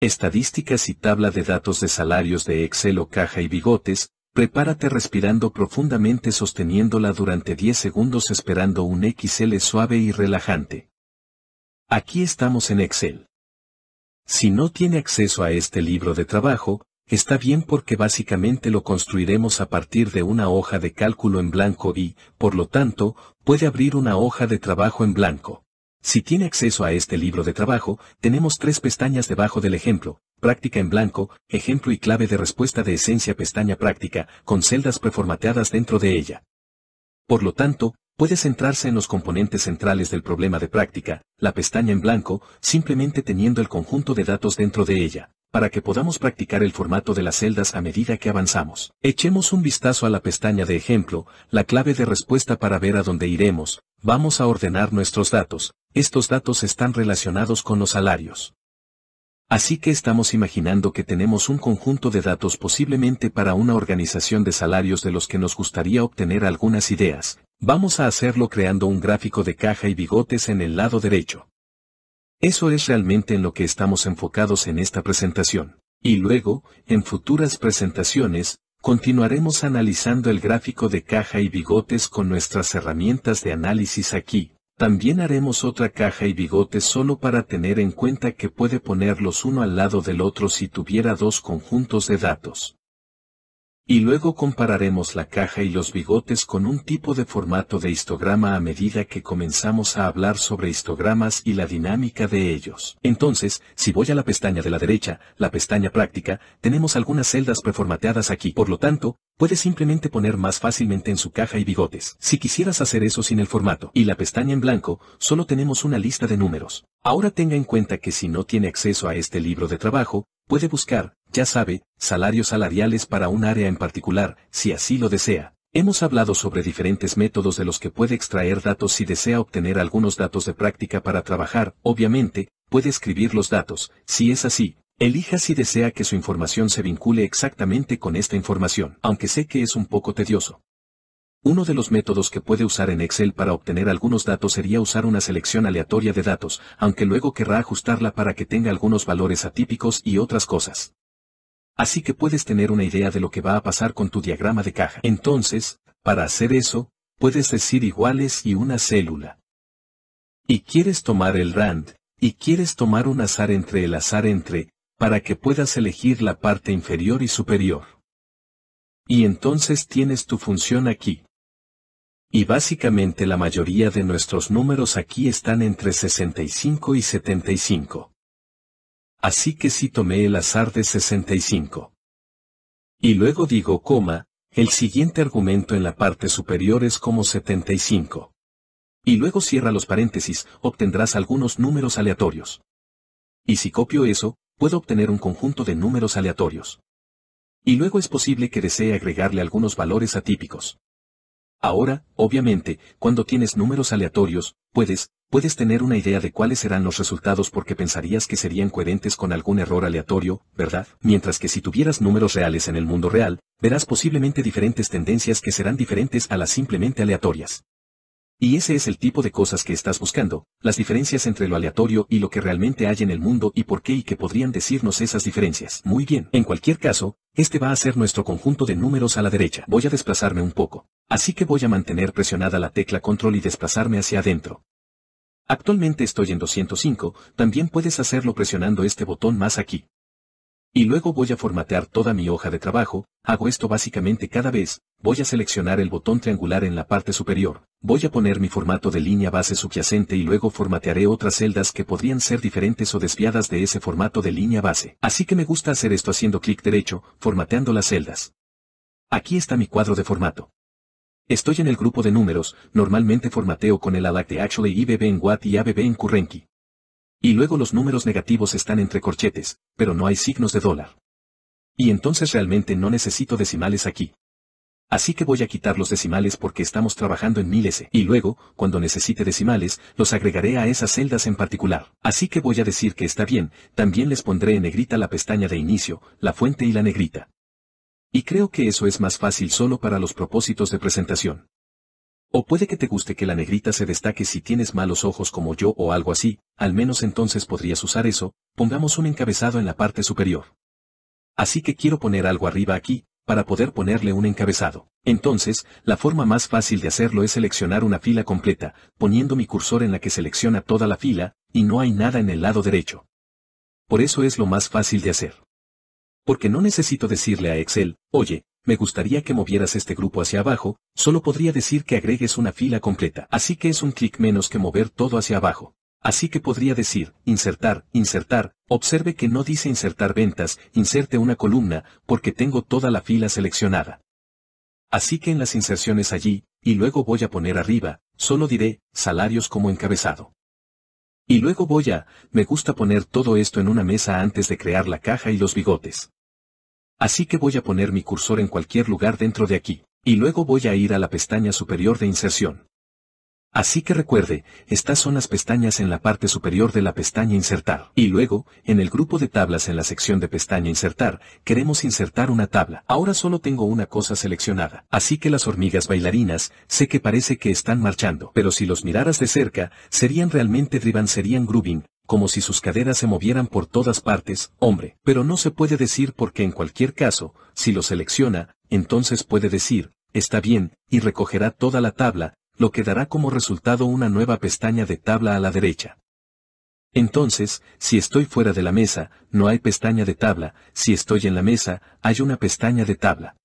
Estadísticas y tabla de datos de salarios de Excel o caja y bigotes, prepárate respirando profundamente sosteniéndola durante 10 segundos esperando un XL suave y relajante. Aquí estamos en Excel. Si no tiene acceso a este libro de trabajo, está bien porque básicamente lo construiremos a partir de una hoja de cálculo en blanco y, por lo tanto, puede abrir una hoja de trabajo en blanco. Si tiene acceso a este libro de trabajo, tenemos tres pestañas debajo del ejemplo, práctica en blanco, ejemplo y clave de respuesta de esencia pestaña práctica, con celdas preformateadas dentro de ella. Por lo tanto, puede centrarse en los componentes centrales del problema de práctica, la pestaña en blanco, simplemente teniendo el conjunto de datos dentro de ella para que podamos practicar el formato de las celdas a medida que avanzamos. Echemos un vistazo a la pestaña de ejemplo, la clave de respuesta para ver a dónde iremos, vamos a ordenar nuestros datos, estos datos están relacionados con los salarios. Así que estamos imaginando que tenemos un conjunto de datos posiblemente para una organización de salarios de los que nos gustaría obtener algunas ideas. Vamos a hacerlo creando un gráfico de caja y bigotes en el lado derecho. Eso es realmente en lo que estamos enfocados en esta presentación. Y luego, en futuras presentaciones, continuaremos analizando el gráfico de caja y bigotes con nuestras herramientas de análisis aquí. También haremos otra caja y bigotes solo para tener en cuenta que puede ponerlos uno al lado del otro si tuviera dos conjuntos de datos. Y luego compararemos la caja y los bigotes con un tipo de formato de histograma a medida que comenzamos a hablar sobre histogramas y la dinámica de ellos. Entonces, si voy a la pestaña de la derecha, la pestaña práctica, tenemos algunas celdas preformateadas aquí. Por lo tanto, puedes simplemente poner más fácilmente en su caja y bigotes. Si quisieras hacer eso sin el formato y la pestaña en blanco, solo tenemos una lista de números. Ahora tenga en cuenta que si no tiene acceso a este libro de trabajo, Puede buscar, ya sabe, salarios salariales para un área en particular, si así lo desea. Hemos hablado sobre diferentes métodos de los que puede extraer datos si desea obtener algunos datos de práctica para trabajar, obviamente, puede escribir los datos, si es así, Elija si desea que su información se vincule exactamente con esta información, aunque sé que es un poco tedioso. Uno de los métodos que puede usar en Excel para obtener algunos datos sería usar una selección aleatoria de datos, aunque luego querrá ajustarla para que tenga algunos valores atípicos y otras cosas. Así que puedes tener una idea de lo que va a pasar con tu diagrama de caja. Entonces, para hacer eso, puedes decir iguales y una célula. Y quieres tomar el RAND, y quieres tomar un azar entre el azar entre, para que puedas elegir la parte inferior y superior. Y entonces tienes tu función aquí. Y básicamente la mayoría de nuestros números aquí están entre 65 y 75. Así que si tomé el azar de 65. Y luego digo coma, el siguiente argumento en la parte superior es como 75. Y luego cierra los paréntesis, obtendrás algunos números aleatorios. Y si copio eso, puedo obtener un conjunto de números aleatorios. Y luego es posible que desee agregarle algunos valores atípicos. Ahora, obviamente, cuando tienes números aleatorios, puedes, puedes tener una idea de cuáles serán los resultados porque pensarías que serían coherentes con algún error aleatorio, ¿verdad? Mientras que si tuvieras números reales en el mundo real, verás posiblemente diferentes tendencias que serán diferentes a las simplemente aleatorias. Y ese es el tipo de cosas que estás buscando, las diferencias entre lo aleatorio y lo que realmente hay en el mundo y por qué y qué podrían decirnos esas diferencias. Muy bien, en cualquier caso, este va a ser nuestro conjunto de números a la derecha. Voy a desplazarme un poco. Así que voy a mantener presionada la tecla control y desplazarme hacia adentro. Actualmente estoy en 205, también puedes hacerlo presionando este botón más aquí. Y luego voy a formatear toda mi hoja de trabajo, hago esto básicamente cada vez, Voy a seleccionar el botón triangular en la parte superior, voy a poner mi formato de línea base subyacente y luego formatearé otras celdas que podrían ser diferentes o desviadas de ese formato de línea base. Así que me gusta hacer esto haciendo clic derecho, formateando las celdas. Aquí está mi cuadro de formato. Estoy en el grupo de números, normalmente formateo con el ALAC de Actually IBB en Watt y ABB en Currenky. Y luego los números negativos están entre corchetes, pero no hay signos de dólar. Y entonces realmente no necesito decimales aquí. Así que voy a quitar los decimales porque estamos trabajando en miles y luego, cuando necesite decimales, los agregaré a esas celdas en particular. Así que voy a decir que está bien, también les pondré en negrita la pestaña de inicio, la fuente y la negrita. Y creo que eso es más fácil solo para los propósitos de presentación. O puede que te guste que la negrita se destaque si tienes malos ojos como yo o algo así, al menos entonces podrías usar eso, pongamos un encabezado en la parte superior. Así que quiero poner algo arriba aquí, para poder ponerle un encabezado. Entonces, la forma más fácil de hacerlo es seleccionar una fila completa, poniendo mi cursor en la que selecciona toda la fila, y no hay nada en el lado derecho. Por eso es lo más fácil de hacer. Porque no necesito decirle a Excel, oye, me gustaría que movieras este grupo hacia abajo, solo podría decir que agregues una fila completa. Así que es un clic menos que mover todo hacia abajo. Así que podría decir, insertar, insertar, Observe que no dice insertar ventas, inserte una columna, porque tengo toda la fila seleccionada. Así que en las inserciones allí, y luego voy a poner arriba, solo diré, salarios como encabezado. Y luego voy a, me gusta poner todo esto en una mesa antes de crear la caja y los bigotes. Así que voy a poner mi cursor en cualquier lugar dentro de aquí, y luego voy a ir a la pestaña superior de inserción. Así que recuerde, estas son las pestañas en la parte superior de la pestaña Insertar. Y luego, en el grupo de tablas en la sección de pestaña Insertar, queremos insertar una tabla. Ahora solo tengo una cosa seleccionada. Así que las hormigas bailarinas, sé que parece que están marchando. Pero si los miraras de cerca, serían realmente driven, serían grooving, como si sus caderas se movieran por todas partes, hombre. Pero no se puede decir porque en cualquier caso, si lo selecciona, entonces puede decir, está bien, y recogerá toda la tabla, lo que dará como resultado una nueva pestaña de tabla a la derecha. Entonces, si estoy fuera de la mesa, no hay pestaña de tabla, si estoy en la mesa, hay una pestaña de tabla.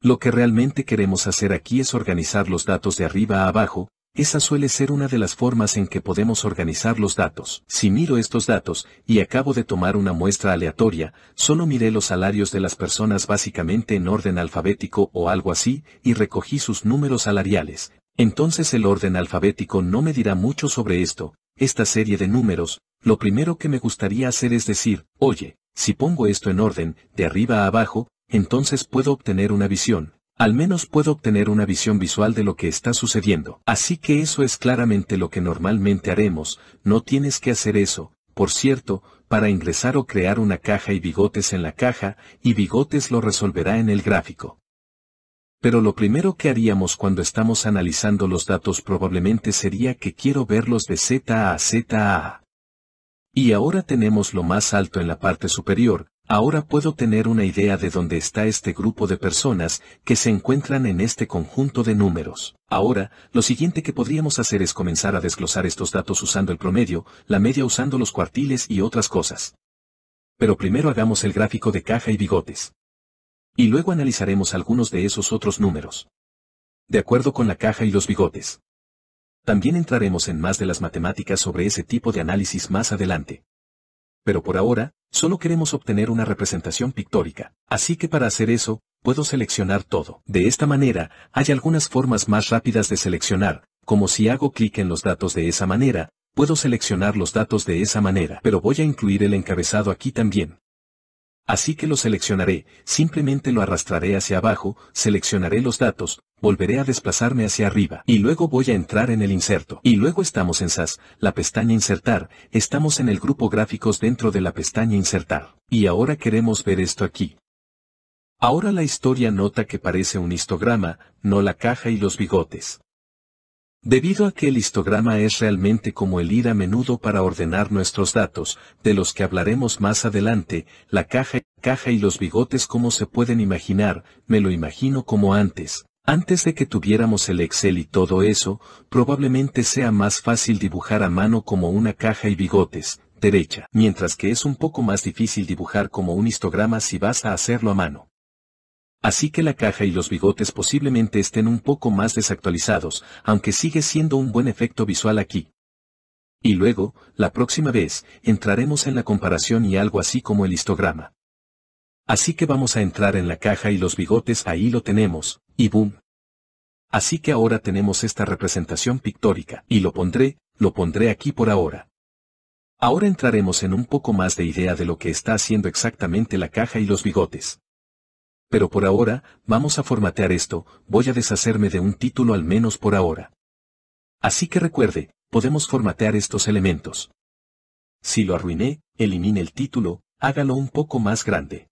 Lo que realmente queremos hacer aquí es organizar los datos de arriba a abajo, esa suele ser una de las formas en que podemos organizar los datos. Si miro estos datos, y acabo de tomar una muestra aleatoria, solo miré los salarios de las personas básicamente en orden alfabético o algo así, y recogí sus números salariales, entonces el orden alfabético no me dirá mucho sobre esto, esta serie de números, lo primero que me gustaría hacer es decir, oye, si pongo esto en orden, de arriba a abajo, entonces puedo obtener una visión, al menos puedo obtener una visión visual de lo que está sucediendo. Así que eso es claramente lo que normalmente haremos, no tienes que hacer eso, por cierto, para ingresar o crear una caja y bigotes en la caja, y bigotes lo resolverá en el gráfico pero lo primero que haríamos cuando estamos analizando los datos probablemente sería que quiero verlos de Z a Z a Y ahora tenemos lo más alto en la parte superior, ahora puedo tener una idea de dónde está este grupo de personas que se encuentran en este conjunto de números. Ahora, lo siguiente que podríamos hacer es comenzar a desglosar estos datos usando el promedio, la media usando los cuartiles y otras cosas. Pero primero hagamos el gráfico de caja y bigotes. Y luego analizaremos algunos de esos otros números. De acuerdo con la caja y los bigotes. También entraremos en más de las matemáticas sobre ese tipo de análisis más adelante. Pero por ahora, solo queremos obtener una representación pictórica, así que para hacer eso, puedo seleccionar todo. De esta manera, hay algunas formas más rápidas de seleccionar, como si hago clic en los datos de esa manera, puedo seleccionar los datos de esa manera, pero voy a incluir el encabezado aquí también. Así que lo seleccionaré, simplemente lo arrastraré hacia abajo, seleccionaré los datos, volveré a desplazarme hacia arriba y luego voy a entrar en el inserto. Y luego estamos en SAS, la pestaña insertar, estamos en el grupo gráficos dentro de la pestaña insertar. Y ahora queremos ver esto aquí. Ahora la historia nota que parece un histograma, no la caja y los bigotes. Debido a que el histograma es realmente como el ir a menudo para ordenar nuestros datos, de los que hablaremos más adelante, la caja, caja y los bigotes como se pueden imaginar, me lo imagino como antes. Antes de que tuviéramos el Excel y todo eso, probablemente sea más fácil dibujar a mano como una caja y bigotes, derecha, mientras que es un poco más difícil dibujar como un histograma si vas a hacerlo a mano. Así que la caja y los bigotes posiblemente estén un poco más desactualizados, aunque sigue siendo un buen efecto visual aquí. Y luego, la próxima vez, entraremos en la comparación y algo así como el histograma. Así que vamos a entrar en la caja y los bigotes ahí lo tenemos, y boom. Así que ahora tenemos esta representación pictórica, y lo pondré, lo pondré aquí por ahora. Ahora entraremos en un poco más de idea de lo que está haciendo exactamente la caja y los bigotes pero por ahora, vamos a formatear esto, voy a deshacerme de un título al menos por ahora. Así que recuerde, podemos formatear estos elementos. Si lo arruiné, elimine el título, hágalo un poco más grande.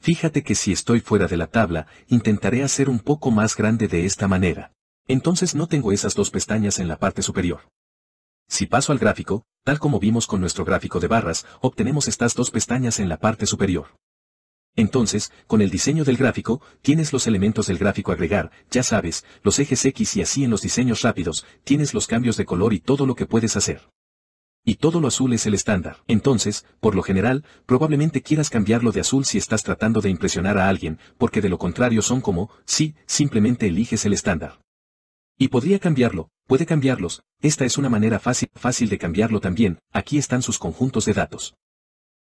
Fíjate que si estoy fuera de la tabla, intentaré hacer un poco más grande de esta manera. Entonces no tengo esas dos pestañas en la parte superior. Si paso al gráfico, tal como vimos con nuestro gráfico de barras, obtenemos estas dos pestañas en la parte superior. Entonces, con el diseño del gráfico, tienes los elementos del gráfico agregar, ya sabes, los ejes X y así en los diseños rápidos, tienes los cambios de color y todo lo que puedes hacer. Y todo lo azul es el estándar. Entonces, por lo general, probablemente quieras cambiarlo de azul si estás tratando de impresionar a alguien, porque de lo contrario son como, sí, simplemente eliges el estándar. Y podría cambiarlo, puede cambiarlos, esta es una manera fácil, fácil de cambiarlo también, aquí están sus conjuntos de datos.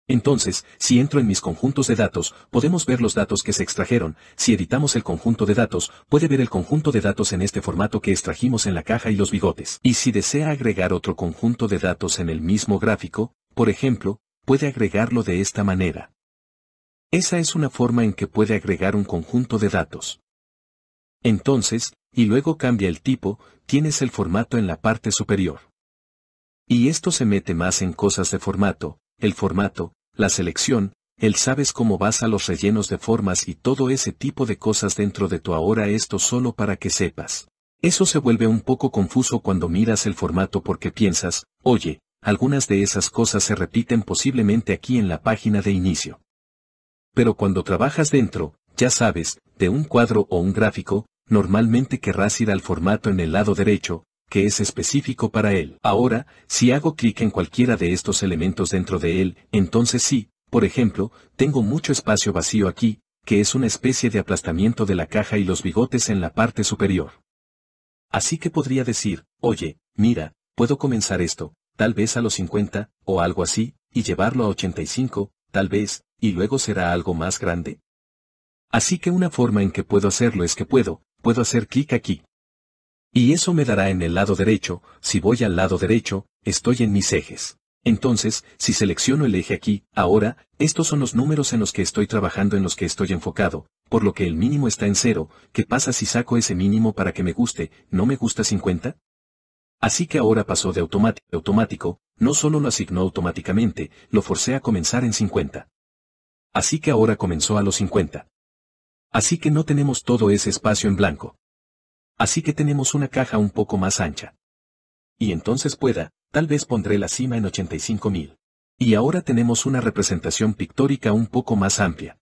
Entonces, si entro en mis conjuntos de datos, podemos ver los datos que se extrajeron, si editamos el conjunto de datos, puede ver el conjunto de datos en este formato que extrajimos en la caja y los bigotes. Y si desea agregar otro conjunto de datos en el mismo gráfico, por ejemplo, puede agregarlo de esta manera. Esa es una forma en que puede agregar un conjunto de datos. Entonces, y luego cambia el tipo, tienes el formato en la parte superior. Y esto se mete más en cosas de formato, el formato, la selección, el sabes cómo vas a los rellenos de formas y todo ese tipo de cosas dentro de tu ahora esto solo para que sepas. Eso se vuelve un poco confuso cuando miras el formato porque piensas, oye, algunas de esas cosas se repiten posiblemente aquí en la página de inicio. Pero cuando trabajas dentro, ya sabes, de un cuadro o un gráfico, normalmente querrás ir al formato en el lado derecho, que es específico para él. Ahora, si hago clic en cualquiera de estos elementos dentro de él, entonces sí, por ejemplo, tengo mucho espacio vacío aquí, que es una especie de aplastamiento de la caja y los bigotes en la parte superior. Así que podría decir, oye, mira, puedo comenzar esto, tal vez a los 50, o algo así, y llevarlo a 85, tal vez, y luego será algo más grande. Así que una forma en que puedo hacerlo es que puedo, puedo hacer clic aquí, y eso me dará en el lado derecho, si voy al lado derecho, estoy en mis ejes. Entonces, si selecciono el eje aquí, ahora, estos son los números en los que estoy trabajando en los que estoy enfocado, por lo que el mínimo está en cero, ¿qué pasa si saco ese mínimo para que me guste, no me gusta 50? Así que ahora pasó de automático, no solo lo asignó automáticamente, lo forcé a comenzar en 50. Así que ahora comenzó a los 50. Así que no tenemos todo ese espacio en blanco. Así que tenemos una caja un poco más ancha. Y entonces pueda, tal vez pondré la cima en 85.000. Y ahora tenemos una representación pictórica un poco más amplia.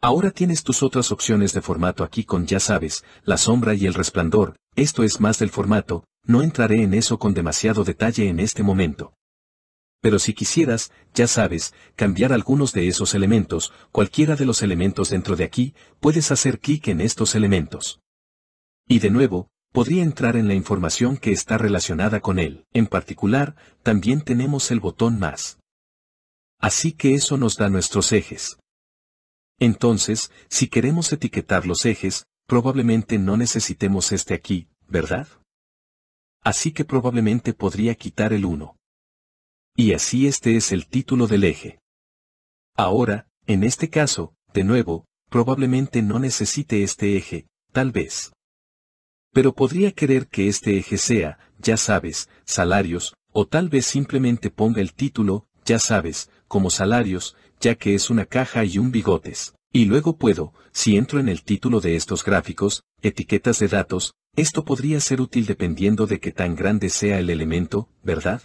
Ahora tienes tus otras opciones de formato aquí con ya sabes, la sombra y el resplandor, esto es más del formato, no entraré en eso con demasiado detalle en este momento. Pero si quisieras, ya sabes, cambiar algunos de esos elementos, cualquiera de los elementos dentro de aquí, puedes hacer clic en estos elementos. Y de nuevo, podría entrar en la información que está relacionada con él. En particular, también tenemos el botón más. Así que eso nos da nuestros ejes. Entonces, si queremos etiquetar los ejes, probablemente no necesitemos este aquí, ¿verdad? Así que probablemente podría quitar el 1. Y así este es el título del eje. Ahora, en este caso, de nuevo, probablemente no necesite este eje, tal vez. Pero podría querer que este eje sea, ya sabes, salarios, o tal vez simplemente ponga el título, ya sabes, como salarios, ya que es una caja y un bigotes. Y luego puedo, si entro en el título de estos gráficos, etiquetas de datos, esto podría ser útil dependiendo de qué tan grande sea el elemento, ¿verdad?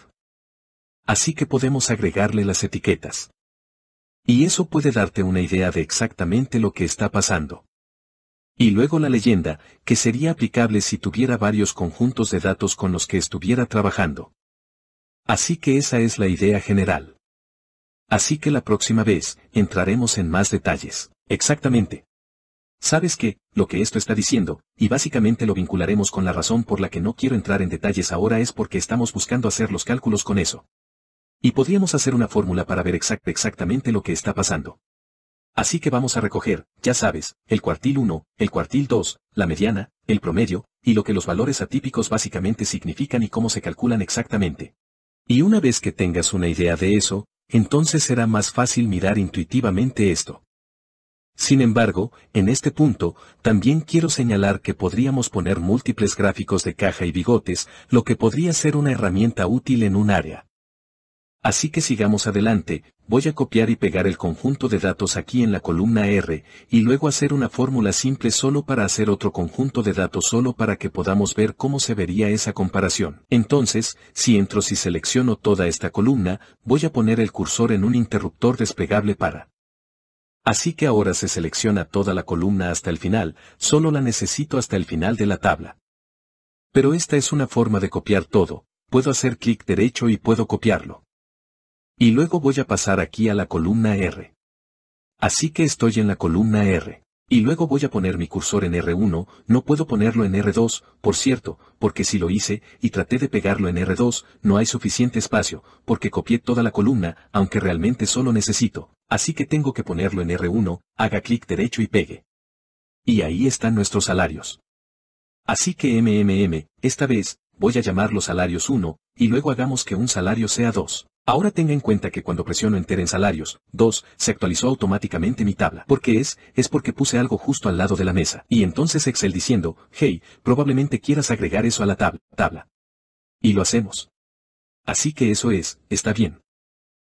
Así que podemos agregarle las etiquetas. Y eso puede darte una idea de exactamente lo que está pasando. Y luego la leyenda, que sería aplicable si tuviera varios conjuntos de datos con los que estuviera trabajando. Así que esa es la idea general. Así que la próxima vez, entraremos en más detalles. Exactamente. Sabes que, lo que esto está diciendo, y básicamente lo vincularemos con la razón por la que no quiero entrar en detalles ahora es porque estamos buscando hacer los cálculos con eso. Y podríamos hacer una fórmula para ver exacto exactamente lo que está pasando. Así que vamos a recoger, ya sabes, el cuartil 1, el cuartil 2, la mediana, el promedio, y lo que los valores atípicos básicamente significan y cómo se calculan exactamente. Y una vez que tengas una idea de eso, entonces será más fácil mirar intuitivamente esto. Sin embargo, en este punto, también quiero señalar que podríamos poner múltiples gráficos de caja y bigotes, lo que podría ser una herramienta útil en un área. Así que sigamos adelante, Voy a copiar y pegar el conjunto de datos aquí en la columna R, y luego hacer una fórmula simple solo para hacer otro conjunto de datos solo para que podamos ver cómo se vería esa comparación. Entonces, si entro y si selecciono toda esta columna, voy a poner el cursor en un interruptor desplegable para. Así que ahora se selecciona toda la columna hasta el final, solo la necesito hasta el final de la tabla. Pero esta es una forma de copiar todo, puedo hacer clic derecho y puedo copiarlo. Y luego voy a pasar aquí a la columna R. Así que estoy en la columna R. Y luego voy a poner mi cursor en R1, no puedo ponerlo en R2, por cierto, porque si lo hice, y traté de pegarlo en R2, no hay suficiente espacio, porque copié toda la columna, aunque realmente solo necesito, así que tengo que ponerlo en R1, haga clic derecho y pegue. Y ahí están nuestros salarios. Así que MMM, esta vez, voy a llamar los salarios 1, y luego hagamos que un salario sea 2. Ahora tenga en cuenta que cuando presiono Enter en salarios, 2, se actualizó automáticamente mi tabla. ¿Por qué es? Es porque puse algo justo al lado de la mesa. Y entonces Excel diciendo, hey, probablemente quieras agregar eso a la tabla, tabla. Y lo hacemos. Así que eso es, está bien.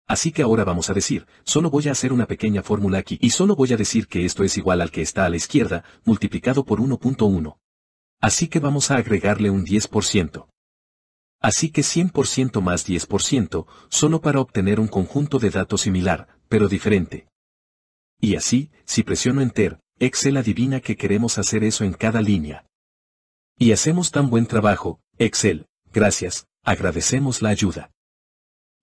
Así que ahora vamos a decir, solo voy a hacer una pequeña fórmula aquí y solo voy a decir que esto es igual al que está a la izquierda, multiplicado por 1.1. Así que vamos a agregarle un 10%. Así que 100% más 10%, solo para obtener un conjunto de datos similar, pero diferente. Y así, si presiono Enter, Excel adivina que queremos hacer eso en cada línea. Y hacemos tan buen trabajo, Excel, gracias, agradecemos la ayuda.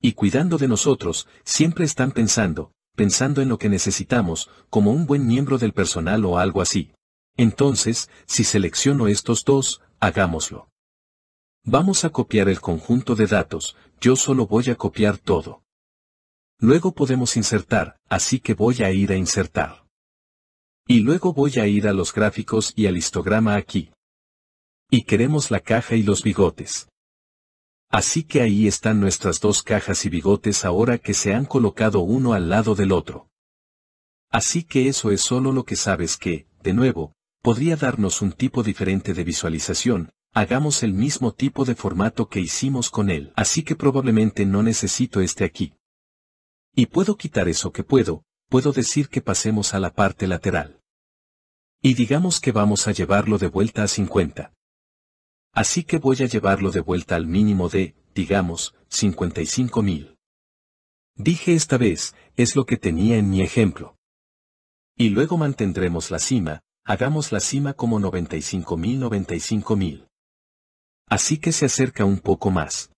Y cuidando de nosotros, siempre están pensando, pensando en lo que necesitamos, como un buen miembro del personal o algo así. Entonces, si selecciono estos dos, hagámoslo. Vamos a copiar el conjunto de datos, yo solo voy a copiar todo. Luego podemos insertar, así que voy a ir a insertar. Y luego voy a ir a los gráficos y al histograma aquí. Y queremos la caja y los bigotes. Así que ahí están nuestras dos cajas y bigotes ahora que se han colocado uno al lado del otro. Así que eso es solo lo que sabes que, de nuevo, podría darnos un tipo diferente de visualización, hagamos el mismo tipo de formato que hicimos con él, así que probablemente no necesito este aquí. Y puedo quitar eso que puedo, puedo decir que pasemos a la parte lateral. Y digamos que vamos a llevarlo de vuelta a 50. Así que voy a llevarlo de vuelta al mínimo de, digamos, 55.000. Dije esta vez, es lo que tenía en mi ejemplo. Y luego mantendremos la cima, hagamos la cima como 95.000 95.000. Así que se acerca un poco más.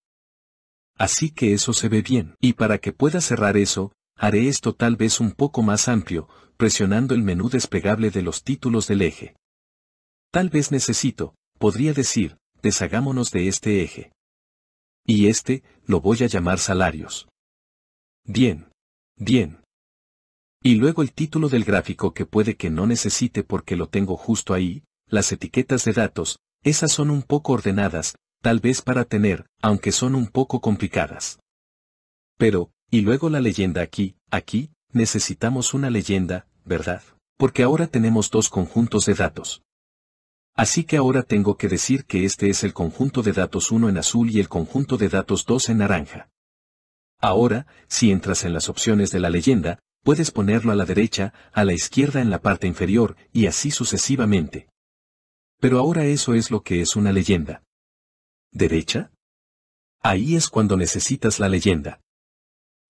Así que eso se ve bien, y para que pueda cerrar eso, haré esto tal vez un poco más amplio, presionando el menú desplegable de los títulos del eje. Tal vez necesito, podría decir, deshagámonos de este eje. Y este, lo voy a llamar salarios. Bien. Bien. Y luego el título del gráfico que puede que no necesite porque lo tengo justo ahí, las etiquetas de datos, esas son un poco ordenadas, tal vez para tener, aunque son un poco complicadas. Pero, y luego la leyenda aquí, aquí, necesitamos una leyenda, ¿verdad? Porque ahora tenemos dos conjuntos de datos. Así que ahora tengo que decir que este es el conjunto de datos 1 en azul y el conjunto de datos 2 en naranja. Ahora, si entras en las opciones de la leyenda, puedes ponerlo a la derecha, a la izquierda en la parte inferior, y así sucesivamente. Pero ahora eso es lo que es una leyenda. ¿Derecha? Ahí es cuando necesitas la leyenda.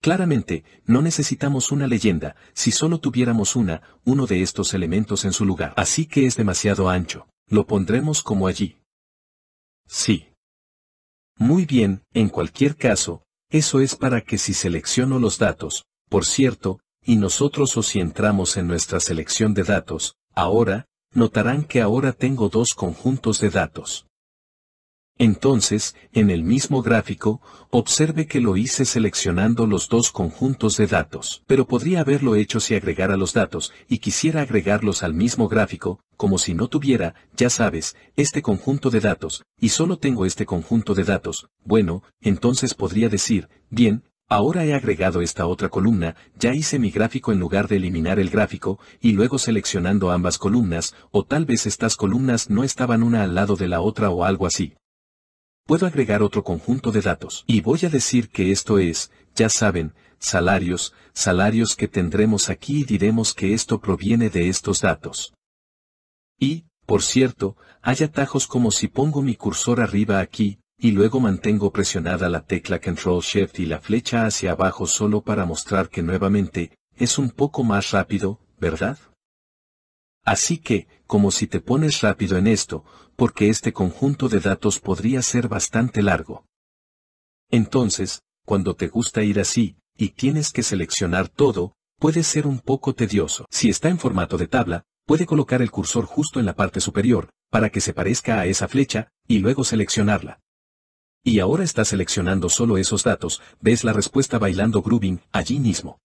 Claramente, no necesitamos una leyenda, si solo tuviéramos una, uno de estos elementos en su lugar. Así que es demasiado ancho. Lo pondremos como allí. Sí. Muy bien, en cualquier caso, eso es para que si selecciono los datos, por cierto, y nosotros o si entramos en nuestra selección de datos, ahora, notarán que ahora tengo dos conjuntos de datos. Entonces, en el mismo gráfico, observe que lo hice seleccionando los dos conjuntos de datos, pero podría haberlo hecho si agregara los datos, y quisiera agregarlos al mismo gráfico, como si no tuviera, ya sabes, este conjunto de datos, y solo tengo este conjunto de datos, bueno, entonces podría decir, bien, Ahora he agregado esta otra columna, ya hice mi gráfico en lugar de eliminar el gráfico, y luego seleccionando ambas columnas, o tal vez estas columnas no estaban una al lado de la otra o algo así. Puedo agregar otro conjunto de datos, y voy a decir que esto es, ya saben, salarios, salarios que tendremos aquí y diremos que esto proviene de estos datos. Y, por cierto, hay atajos como si pongo mi cursor arriba aquí, y luego mantengo presionada la tecla Control Shift y la flecha hacia abajo solo para mostrar que nuevamente, es un poco más rápido, ¿verdad? Así que, como si te pones rápido en esto, porque este conjunto de datos podría ser bastante largo. Entonces, cuando te gusta ir así, y tienes que seleccionar todo, puede ser un poco tedioso. Si está en formato de tabla, puede colocar el cursor justo en la parte superior, para que se parezca a esa flecha, y luego seleccionarla y ahora estás seleccionando solo esos datos, ves la respuesta bailando grooving allí mismo.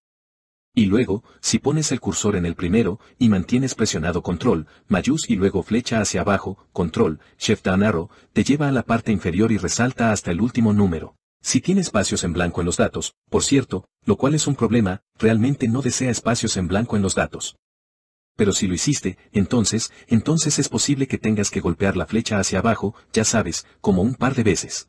Y luego, si pones el cursor en el primero, y mantienes presionado control, mayús y luego flecha hacia abajo, control, shift down arrow, te lleva a la parte inferior y resalta hasta el último número. Si tiene espacios en blanco en los datos, por cierto, lo cual es un problema, realmente no desea espacios en blanco en los datos. Pero si lo hiciste, entonces, entonces es posible que tengas que golpear la flecha hacia abajo, ya sabes, como un par de veces.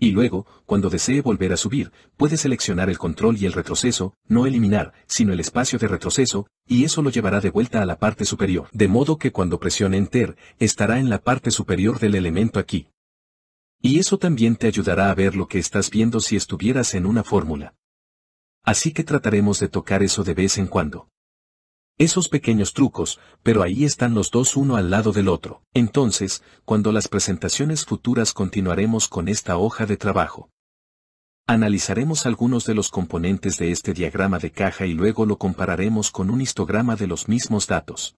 Y luego, cuando desee volver a subir, puede seleccionar el control y el retroceso, no eliminar, sino el espacio de retroceso, y eso lo llevará de vuelta a la parte superior. De modo que cuando presione Enter, estará en la parte superior del elemento aquí. Y eso también te ayudará a ver lo que estás viendo si estuvieras en una fórmula. Así que trataremos de tocar eso de vez en cuando. Esos pequeños trucos, pero ahí están los dos uno al lado del otro. Entonces, cuando las presentaciones futuras continuaremos con esta hoja de trabajo. Analizaremos algunos de los componentes de este diagrama de caja y luego lo compararemos con un histograma de los mismos datos.